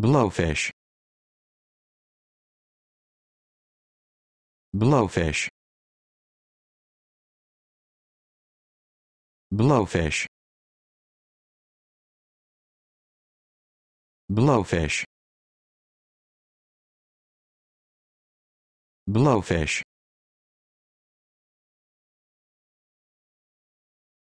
Blowfish. Blowfish. Blowfish. Blowfish. Blowfish.